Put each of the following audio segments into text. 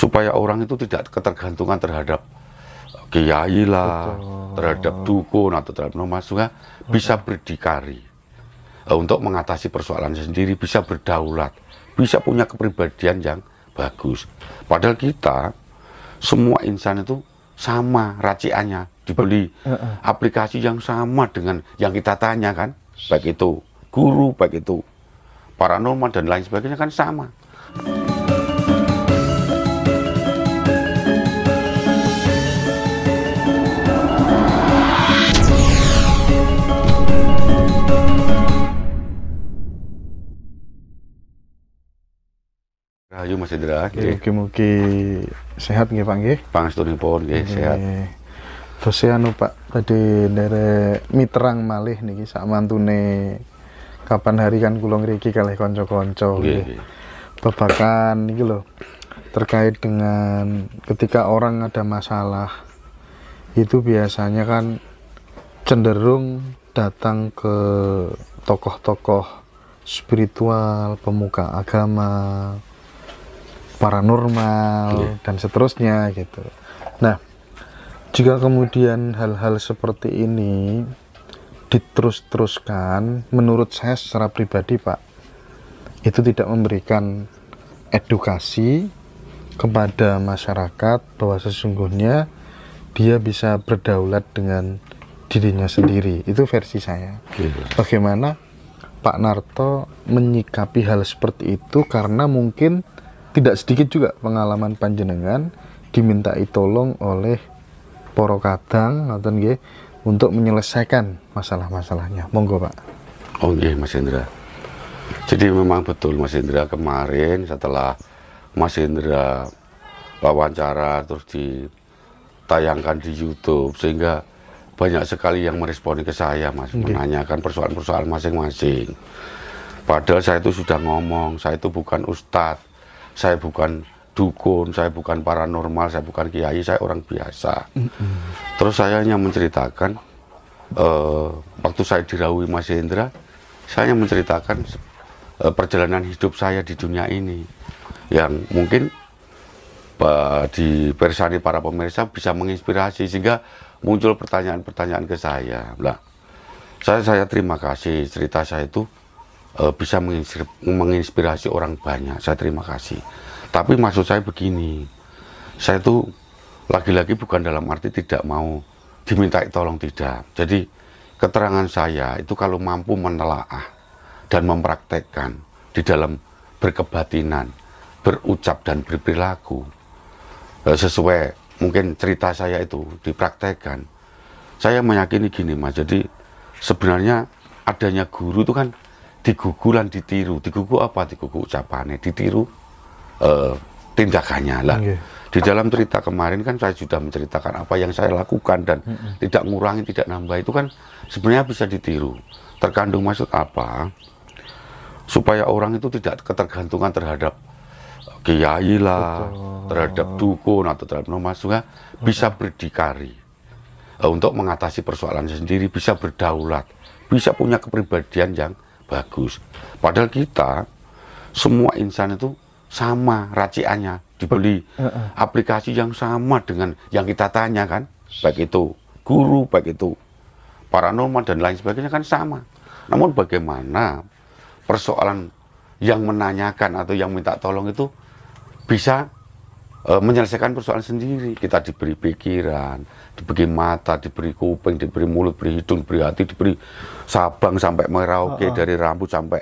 supaya orang itu tidak ketergantungan terhadap kiai lah, terhadap dukun atau terhadap sehingga bisa berdikari eh, untuk mengatasi persoalan sendiri, bisa berdaulat, bisa punya kepribadian yang bagus. Padahal kita semua insan itu sama raciannya dibeli uh -uh. aplikasi yang sama dengan yang kita tanya kan baik itu guru baik itu paranormal dan lain sebagainya kan sama. Ayo Mas Hendra. Mugi-mugi sehat nggih Pak nggih. Pangestunipun nggih sehat. Terus anu Pak tadi dari Mitrang malih niki sak mantune kapan hari kan kula ngriki kalih kanca-kanca nggih. Babakan niki lho terkait dengan ketika orang ada masalah itu biasanya kan cenderung datang ke tokoh-tokoh spiritual, pemuka agama, paranormal yeah. dan seterusnya gitu. Nah, jika kemudian hal-hal seperti ini diterus-teruskan, menurut saya secara pribadi Pak, itu tidak memberikan edukasi kepada masyarakat bahwa sesungguhnya dia bisa berdaulat dengan dirinya sendiri. Itu versi saya. Yeah. Bagaimana Pak Narto menyikapi hal seperti itu karena mungkin tidak sedikit juga pengalaman panjenengan dimintai tolong oleh poro kadang nonton gue untuk menyelesaikan masalah-masalahnya. Monggo, Pak. Oh, Mas Indra. Jadi memang betul Mas Indra kemarin setelah Mas Indra wawancara terus ditayangkan di YouTube sehingga banyak sekali yang meresponi ke saya Mas okay. menanyakan persoalan-persoalan masing-masing. Padahal saya itu sudah ngomong, saya itu bukan ustadz saya bukan dukun, saya bukan paranormal, saya bukan kiai, saya orang biasa. Mm -hmm. Terus saya hanya menceritakan uh, waktu saya dirawi Mas Indra, saya hanya menceritakan uh, perjalanan hidup saya di dunia ini yang mungkin uh, di persani para pemirsa bisa menginspirasi sehingga muncul pertanyaan-pertanyaan ke saya. Nah, saya saya terima kasih cerita saya itu uh, bisa menginspirasi orang banyak. Saya terima kasih. Tapi maksud saya begini, saya itu lagi-lagi bukan dalam arti tidak mau diminta tolong tidak. Jadi keterangan saya itu kalau mampu menelaah dan mempraktekkan di dalam berkebatinan, berucap dan berperilaku e, sesuai mungkin cerita saya itu dipraktekkan. Saya meyakini gini mas, jadi sebenarnya adanya guru itu kan digugulan ditiru digugu apa digugu ucapannya ditiru uh, tindakannya lah okay. di dalam cerita kemarin kan saya sudah menceritakan apa yang saya lakukan dan mm -hmm. tidak ngurangi tidak nambah itu kan sebenarnya bisa ditiru terkandung maksud apa supaya orang itu tidak ketergantungan terhadap kiai lah terhadap dukun atau terhadap nomasuha ya. bisa berdikari uh, untuk mengatasi persoalan sendiri bisa berdaulat bisa punya kepribadian yang bagus. Padahal kita semua insan itu sama raciannya dibeli aplikasi yang sama dengan yang kita tanya kan baik itu guru baik itu paranormal dan lain sebagainya kan sama namun bagaimana persoalan yang menanyakan atau yang minta tolong itu bisa Eh, menyelesaikan persoalan sendiri. Kita diberi pikiran, diberi mata, diberi kuping, diberi mulut, diberi hidung, diberi hati, diberi Sabang sampai Merauke, uh -uh. dari rambut sampai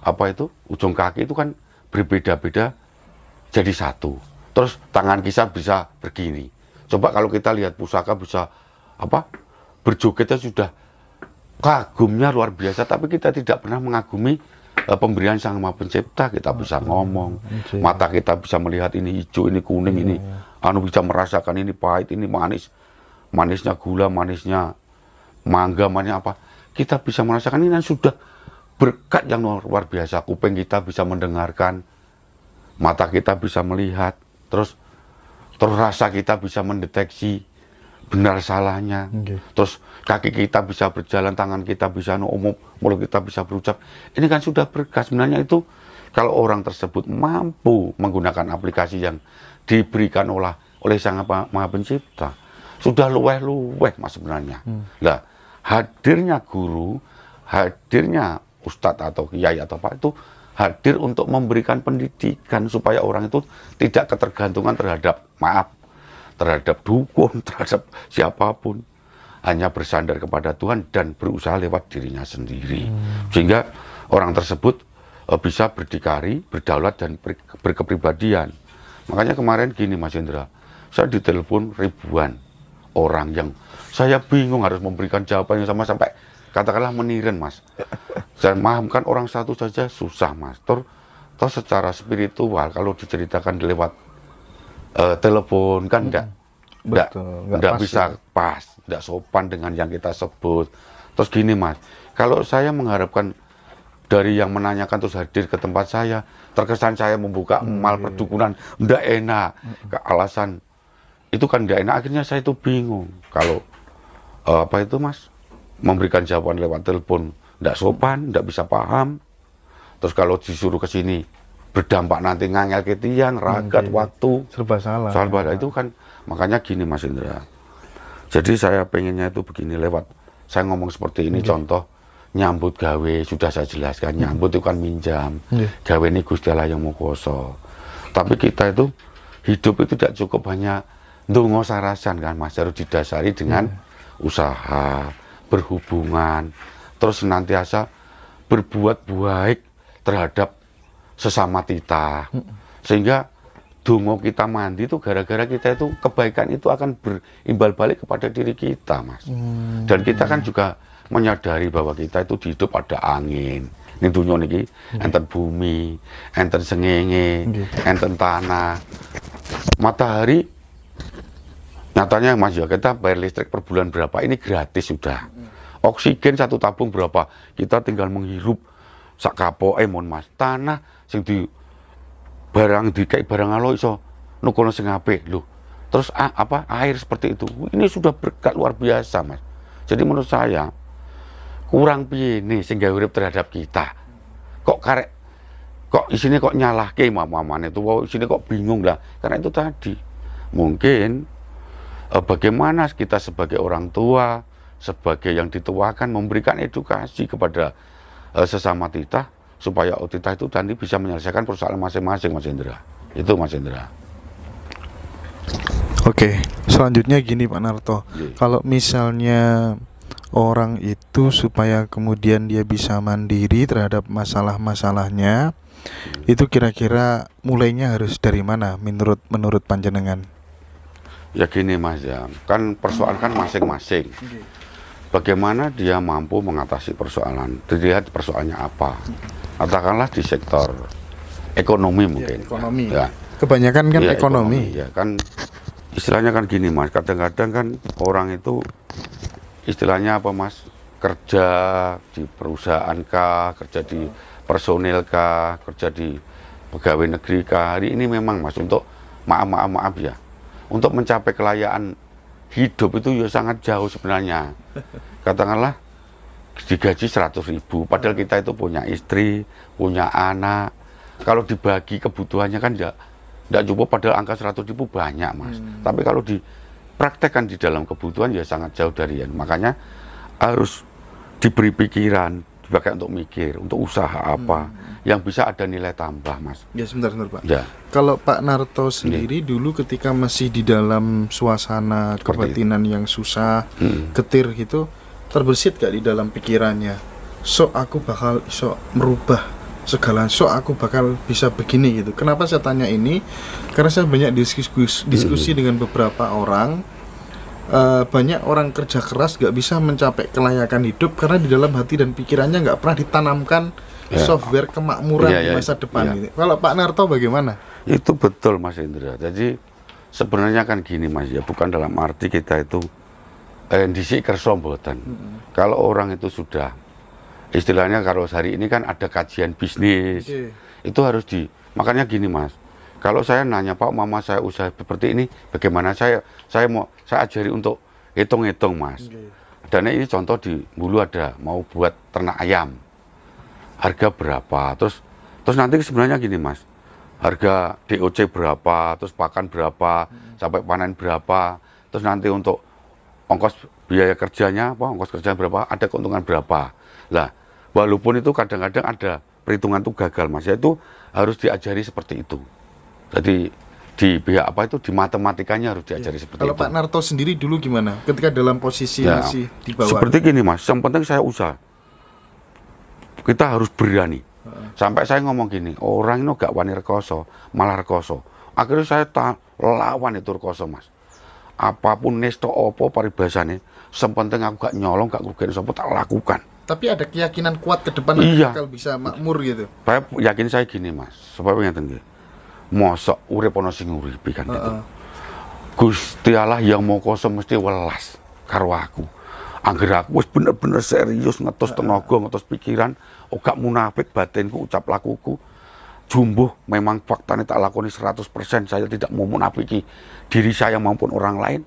apa itu ujung kaki itu kan berbeda-beda jadi satu. Terus tangan kita bisa begini. Coba kalau kita lihat pusaka bisa apa berjogetnya sudah kagumnya luar biasa, tapi kita tidak pernah mengagumi Eh, pemberian Sang Maha Pencipta kita ah, bisa iya. ngomong, iya. mata kita bisa melihat ini hijau, ini kuning, iya, ini anu bisa merasakan ini pahit, ini manis, manisnya gula, manisnya mangga, manisnya apa. Kita bisa merasakan ini dan sudah berkat yang luar biasa. Kuping kita bisa mendengarkan, mata kita bisa melihat, terus terasa kita bisa mendeteksi benar salahnya. Okay. Terus kaki kita bisa berjalan, tangan kita bisa umum, mulut kita bisa berucap. Ini kan sudah berkas Sebenarnya itu kalau orang tersebut mampu menggunakan aplikasi yang diberikan oleh oleh Sang Maha Pencipta, sudah luweh-luweh mas sebenarnya. Hmm. Nah, hadirnya guru, hadirnya ustadz atau kiai atau apa itu hadir untuk memberikan pendidikan supaya orang itu tidak ketergantungan terhadap maaf terhadap dukun, terhadap siapapun. Hanya bersandar kepada Tuhan dan berusaha lewat dirinya sendiri. Hmm. Sehingga orang tersebut eh, bisa berdikari, berdaulat, dan berkepribadian. Makanya kemarin gini Mas Indra, saya ditelepon ribuan orang yang saya bingung harus memberikan jawaban yang sama sampai katakanlah meniren mas saya mahamkan orang satu saja susah mas terus secara spiritual kalau diceritakan lewat uh, telepon kan enggak hmm. enggak enggak bisa ya. pas, enggak sopan dengan yang kita sebut. Terus gini, Mas. Kalau saya mengharapkan dari yang menanyakan terus hadir ke tempat saya, terkesan saya membuka hmm. mal perdukunan, enggak enak. Ke alasan itu kan enggak enak akhirnya saya itu bingung. Kalau uh, apa itu, Mas? Memberikan jawaban lewat telepon, enggak sopan, enggak bisa paham. Terus kalau disuruh ke sini, berdampak nanti ngangel ke tiang, iya, ragat, hmm, waktu. Serba salah. Soal Ya. itu kan makanya gini Mas Indra. Jadi saya pengennya itu begini lewat saya ngomong seperti ini hmm. contoh nyambut gawe sudah saya jelaskan nyambut itu kan minjam Hmm. gawe ini Gusti Allah yang mau kosong tapi kita itu hidup itu tidak cukup hanya dungo sarasan kan Mas harus didasari dengan usaha berhubungan terus nanti senantiasa berbuat baik terhadap sesama kita. Sehingga dungo kita mandi itu gara-gara kita itu kebaikan itu akan berimbal balik kepada diri kita, Mas. Hmm. Dan kita kan juga menyadari bahwa kita itu hidup ada angin. Ini dunia niki hmm. enten bumi, enten sengenge, enten tanah. Matahari nyatanya Mas ya kita bayar listrik per bulan berapa? Ini gratis sudah. Hmm. Oksigen satu tabung berapa? Kita tinggal menghirup sakapo, eh mon Mas. Tanah sing di barang kayak barang alo iso nukono sing ape lu Terus a, apa air seperti itu. Ini sudah berkat luar biasa, Mas. Jadi menurut saya kurang pi nih sehingga urip terhadap kita. Kok karek kok isinya kok nyalah ke mamamane itu wow, isinya kok bingung lah karena itu tadi mungkin eh, bagaimana kita sebagai orang tua sebagai yang dituakan memberikan edukasi kepada eh, sesama kita supaya otita itu nanti bisa menyelesaikan persoalan masing-masing Mas Indra. Itu Mas Indra. Oke, selanjutnya gini Pak Narto. Yeah. Kalau misalnya orang itu supaya kemudian dia bisa mandiri terhadap masalah-masalahnya, iya. itu kira-kira mulainya harus dari mana menurut menurut panjenengan? Ya gini Mas ya, kan persoalan kan masing-masing bagaimana dia mampu mengatasi persoalan. Dilihat persoalannya apa. Katakanlah di sektor ekonomi iya, mungkin. Ya, ekonomi. Ya. Kebanyakan kan ya, ekonomi. ekonomi. Ya kan istilahnya kan gini mas. Kadang-kadang kan orang itu istilahnya apa mas? Kerja di perusahaan kah, kerja di personil kah, kerja di pegawai negeri kah. Hari ini memang mas untuk maaf maaf maaf ya. Untuk mencapai kelayaan hidup itu ya sangat jauh sebenarnya. Katakanlah digaji 100 ribu, padahal kita itu punya istri, punya anak. Kalau dibagi kebutuhannya kan tidak ya, tidak cukup, padahal angka 100 ribu banyak mas. Hmm. Tapi kalau dipraktekkan di dalam kebutuhan ya sangat jauh dari yang. Makanya harus diberi pikiran, dipakai untuk mikir, untuk usaha apa hmm. yang bisa ada nilai tambah, Mas. Ya sebentar sebentar, Pak. Ya. Kalau Pak Narto iya. sendiri ya. dulu ketika masih di dalam suasana kebatinan yang susah, hmm. getir gitu, terbersit gak di dalam pikirannya? So aku bakal so merubah segala so aku bakal bisa begini gitu. Kenapa saya tanya ini? Karena saya banyak diskusi diskusi hmm. dengan beberapa orang Eh, banyak orang kerja keras nggak bisa mencapai kelayakan hidup karena di dalam hati dan pikirannya nggak pernah ditanamkan yeah. software kemakmuran yeah, yeah, di iya, masa iya. depan yeah. ini. Kalau Pak Narto bagaimana? Itu betul Mas Indra. Jadi sebenarnya kan gini Mas ya, bukan dalam arti kita itu eh, kersombotan. Mm -hmm. Kalau orang itu sudah istilahnya kalau hari ini kan ada kajian bisnis. Itu harus di makanya gini Mas kalau saya nanya Pak, mama saya usaha seperti ini, bagaimana saya saya mau saya ajari untuk hitung-hitung mas. Dan ini contoh di Bulu ada mau buat ternak ayam, harga berapa? Terus terus nanti sebenarnya gini mas, harga DOC berapa? Terus pakan berapa? Hmm. Sampai panen berapa? Terus nanti untuk ongkos biaya kerjanya apa? Ongkos kerja berapa? Ada keuntungan berapa? Lah walaupun itu kadang-kadang ada perhitungan itu gagal mas, ya itu harus diajari seperti itu. Jadi di pihak apa itu di matematikanya harus iya. diajari ya. seperti Kalau itu. Kalau Pak Narto sendiri dulu gimana? Ketika dalam posisi ya, masih di bawah. Seperti gini Mas, yang penting saya usah. Kita harus berani. Sampai saya ngomong gini, orang ini gak wani rekoso, malah rekoso. Akhirnya saya lawan itu rekoso Mas. Apapun nesto opo paribasane, sempenting aku gak nyolong, gak kerugian sopo tak lakukan. Tapi ada keyakinan kuat ke depan iya. kalau bisa makmur gitu. Saya yakin saya gini Mas, supaya tinggi mosok urip ana sing uripi kan gitu. Gusti Allah yang mau kosong mesti welas karo aku. Angger aku wis bener-bener serius ngetos tenaga, ngetos pikiran, ora munafik batinku, ucap lakuku. Jumbuh memang faktanya tak lakoni 100%, saya tidak mau munafiki diri saya maupun orang lain.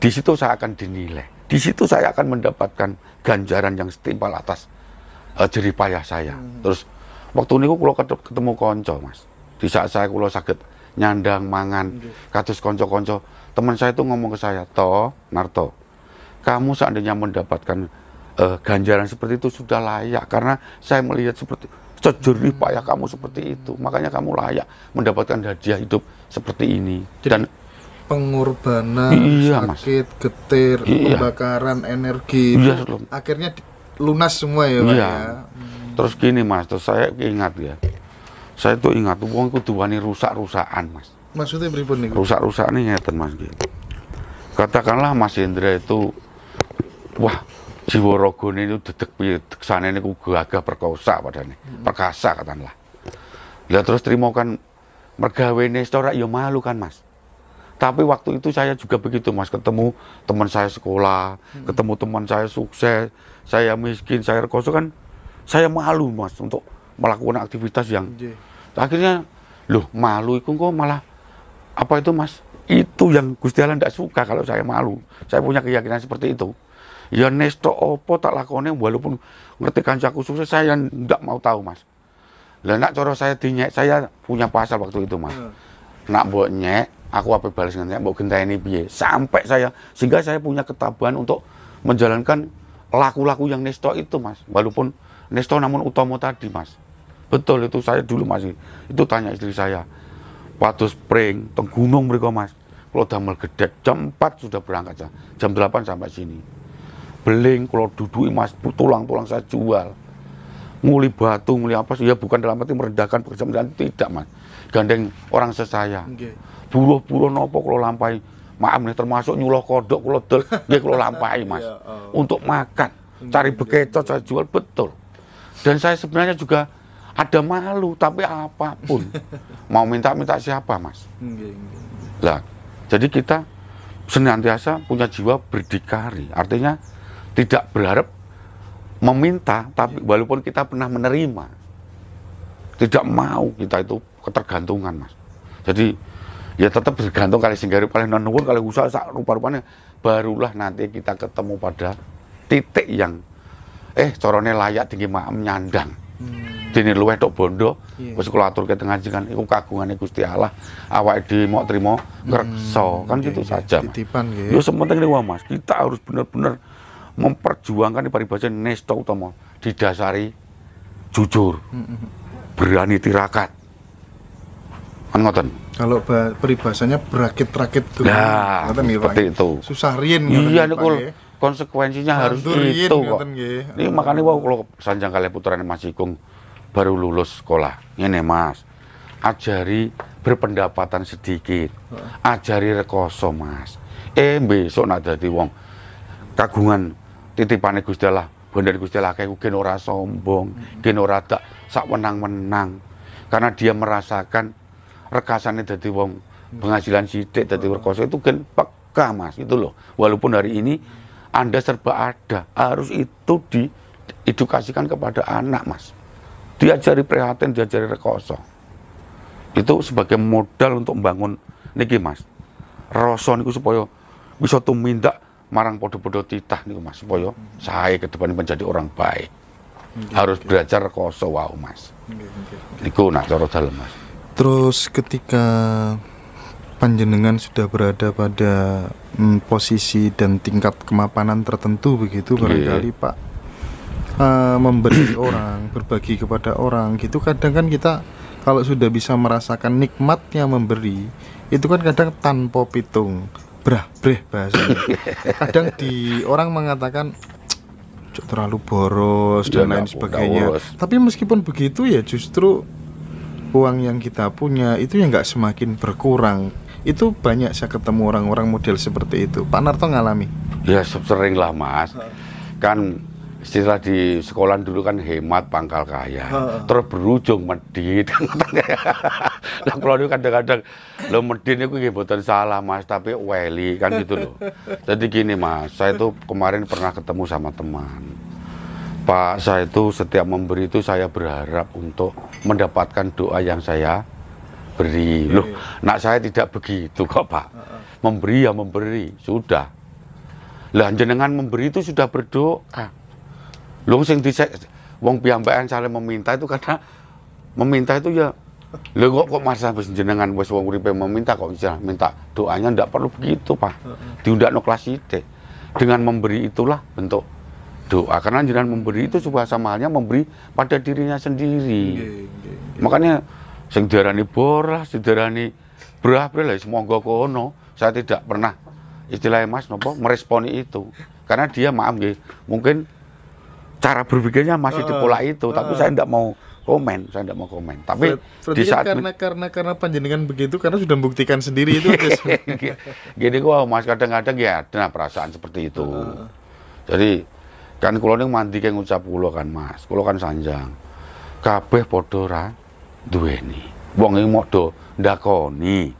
Di situ saya akan dinilai. Di situ saya akan mendapatkan ganjaran yang setimpal atas uh, eh, jerih payah saya. Hmm. Terus waktu niku kula ketemu konco Mas. Di saat saya kulo sakit nyandang mangan, katus konco-konco, teman saya itu ngomong ke saya, to Narto, kamu seandainya mendapatkan uh, ganjaran seperti itu sudah layak karena saya melihat seperti hmm. pak ya kamu seperti itu. Makanya kamu layak mendapatkan hadiah hidup seperti ini." Jadi, Dan pengorbanan, iya, sakit, mas. getir, iya. pembakaran energi, iya, akhirnya lunas semua ya, iya. ya. Hmm. Terus gini Mas, terus saya ingat ya saya tuh ingat itu kudu wani rusak-rusakan mas maksudnya beri nih rusak-rusakan ini ngeten mas katakanlah mas Indra itu wah jiwa rogone itu dedek sana ini ku gagah perkosa pada nih, hmm. perkasa katakanlah lihat terus terima kan mergawene secara ya malu kan mas tapi waktu itu saya juga begitu mas ketemu teman saya sekolah hmm. ketemu teman saya sukses saya miskin saya rekoso kan saya malu mas untuk melakukan aktivitas yang akhirnya loh malu itu kok malah apa itu mas itu yang Gusti Allah tidak suka kalau saya malu saya punya keyakinan seperti itu ya nesto opo tak lakonnya walaupun ngerti kancaku sukses saya tidak mau tahu mas lah nak coro saya dinyek saya punya pasal waktu itu mas hmm. nak buat nyek aku apa balas ngenyek mau genta ini biye sampai saya sehingga saya punya ketabahan untuk menjalankan laku-laku yang nesto itu mas walaupun nesto namun utama tadi mas Betul itu saya dulu masih itu tanya istri saya. Waktu spring teng gunung mereka Mas. Kalau damel gedek jam 4 sudah berangkat ya. Jam 8 sampai sini. Beling kalau duduk Mas tulang-tulang saya jual. Nguli batu, nguli apa sih? Ya bukan dalam arti merendahkan pekerjaan tidak, Mas. Gandeng orang sesaya. Buruh-buruh nopo kalau lampai maaf nih termasuk nyuloh kodok kalau del dia ya kalau lampai mas ya, oh. untuk makan cari bekecot saya jual betul dan saya sebenarnya juga ada malu, tapi apapun. Mau minta-minta siapa, Mas? Lah, jadi kita senantiasa punya jiwa berdikari. Artinya tidak berharap meminta, tapi iya. walaupun kita pernah menerima. Tidak mau kita itu ketergantungan, Mas. Jadi ya tetap bergantung kali Singgari, kali nanuun kali usaha sak rupa-rupanya barulah nanti kita ketemu pada titik yang eh corone layak tinggi maam nyandang. Hmm dini luweh tok bondo iya. wis yeah. kula aturke teng ngaji kan iku kagungane Gusti Allah awake dhewe mok trimo ngrekso hmm, kan iya, gitu iya, saja titipan nggih yo ya, sementing niku Mas kita harus bener-bener memperjuangkan di paribasa nesta utama didasari jujur berani tirakat kan ngoten kalau peribahasanya berakit-rakit tuh nah, ngoten seperti itu susah rian, iya niku konsekuensinya harus itu kok ini makanya wah kalau sanjang kali putaran Mas Igung baru lulus sekolah. Ini mas, ajari berpendapatan sedikit, ajari rekoso mas. Eh besok nak jadi wong kagungan titipan Gus Allah, bener Gus Allah kayak gue ora sombong, hmm. gue ora tak sak menang-menang. Karena dia merasakan rekasannya jadi wong hmm. penghasilan sidik jadi rekoso itu gen peka mas itu loh. Walaupun hari ini anda serba ada, harus itu diedukasikan kepada anak mas diajari prihatin, diajari rekoso. Itu sebagai modal untuk membangun niki Mas. Rasa niku supaya bisa tumindak marang podo-podo titah niku Mas supaya saya ke depan menjadi orang baik. Okay, Harus okay. belajar rekoso wow Mas. Okay, okay. Niku nak cara Mas. Terus ketika panjenengan sudah berada pada mm, posisi dan tingkat kemapanan tertentu begitu barangkali Pak Eh, memberi orang berbagi kepada orang gitu kadang kan kita kalau sudah bisa merasakan nikmatnya memberi itu kan kadang tanpa pitung brah breh bahasa kadang di orang mengatakan terlalu boros ya, dan lain sebagainya tapi meskipun begitu ya justru uang yang kita punya itu yang nggak semakin berkurang itu banyak saya ketemu orang-orang model seperti itu Pak Narto ngalami ya sering lah mas kan istilah di sekolah dulu kan hemat pangkal kaya uh. terus berujung medit nah kalau dulu kadang-kadang lo medit itu bukan salah mas tapi weli kan gitu loh jadi gini mas saya itu kemarin pernah ketemu sama teman pak saya itu setiap memberi itu saya berharap untuk mendapatkan doa yang saya beri loh nak saya tidak begitu kok pak memberi ya memberi sudah lah jenengan memberi itu sudah berdoa Lu sing dicek wong piyambakan saling meminta itu karena meminta itu ya Lho kok kok masa wis jenengan wis wong uripe meminta kok bisa minta doanya ndak perlu begitu, Pak. Diundakno kelas ide. Dengan memberi itulah bentuk doa. Karena jenengan memberi itu sebuah sama halnya memberi pada dirinya sendiri. Makanya sing diarani boras, diarani semua berah semoga kono. Saya tidak pernah istilahnya Mas nopo meresponi itu. Karena dia maaf nggih, mungkin cara berpikirnya masih di pola itu, tapi saya tidak mau komen, saya tidak mau komen. Tapi Ber di saat karena karena karena panjenengan begitu karena sudah membuktikan sendiri itu. Iya. Gini gua Mas kadang-kadang ya ada perasaan seperti itu. Jadi kan kalau ini mandi kayak ngucap kulo kan Mas, kulo kan sanjang. Kabeh Podora, ra ini, Wong iki modho ndakoni.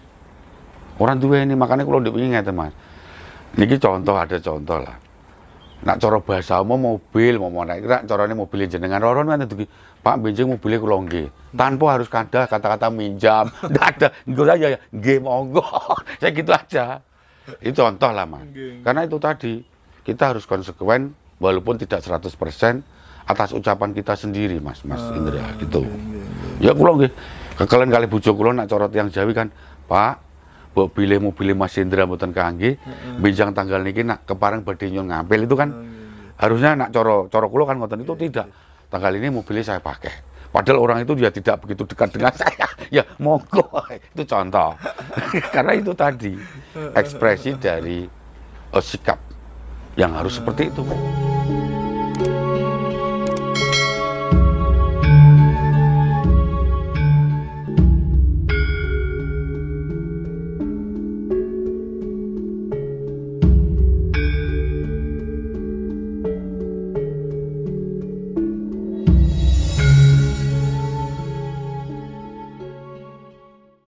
Ora duweni, makanya kalau ndek wingi teman. Mas. contoh ada contoh lah nak cara bahasa mau mobil mau naik rak ini mobil jenengan roron kan itu Pak benjing mobilnya kulonggi tanpa harus kada kata-kata minjam tidak ada enggak aja ya, ya, ya game monggo saya gitu aja itu contoh lah mas karena itu tadi kita harus konsekuen walaupun tidak 100% atas ucapan kita sendiri mas mas ah, Indra gitu ya kulonggi kekalian kali bujuk kula nak corot yang Jawi kan Pak buat pilih mobilnya Mas Indra mboten hmm. bincang tanggal niki nak keparang badhe nyun ngampil itu kan oh, iya, iya. harusnya nak coro coro kulo kan ngoten itu iya, tidak. Tanggal ini mobilnya saya pakai. Padahal orang itu dia ya tidak begitu dekat dengan saya. ya monggo, itu contoh. Karena itu tadi ekspresi dari uh, sikap yang harus seperti itu.